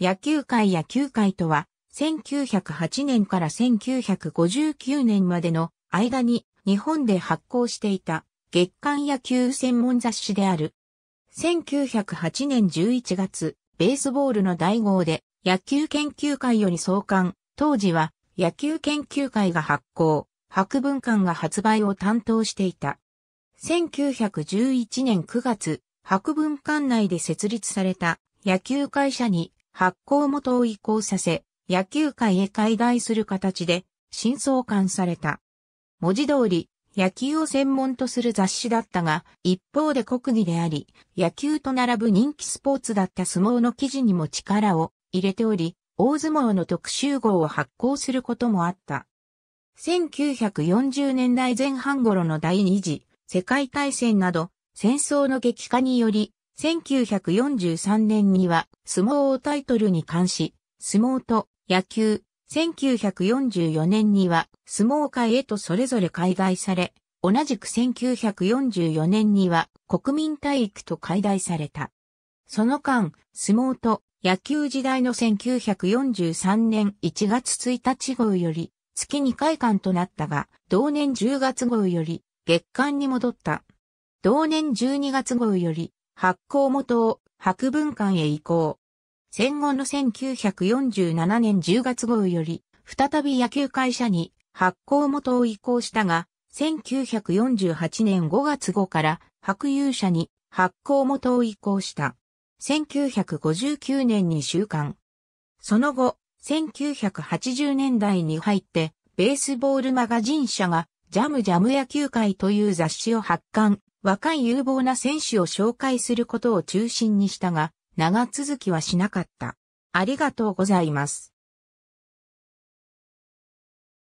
野球界野球界とは、1908年から1959年までの間に日本で発行していた月間野球専門雑誌である。1908年11月、ベースボールの大号で野球研究会より創刊、当時は野球研究会が発行、博文館が発売を担当していた。1911年9月、博文館内で設立された野球会社に発行元を移行させ、野球界へ解題する形で、新創刊された。文字通り、野球を専門とする雑誌だったが、一方で国技であり、野球と並ぶ人気スポーツだった相撲の記事にも力を入れており、大相撲の特集号を発行することもあった。1940年代前半頃の第二次世界大戦など、戦争の激化により1943年には相撲をタイトルに関し、相撲と野球。1944年には相撲界へとそれぞれ解外され、同じく1944年には国民体育と解外された。その間、相撲と野球時代の1943年1月1日号より月2回間となったが、同年10月号より月間に戻った。同年12月号より発行元を博文館へ移行。戦後の1947年10月号より、再び野球会社に発行元を移行したが、1948年5月号から白勇者に発行元を移行した。1959年に週刊。その後、1980年代に入って、ベースボールマガジン社が、ジャムジャム野球会という雑誌を発刊、若い有望な選手を紹介することを中心にしたが、長続きはしなかった。ありがとうございます。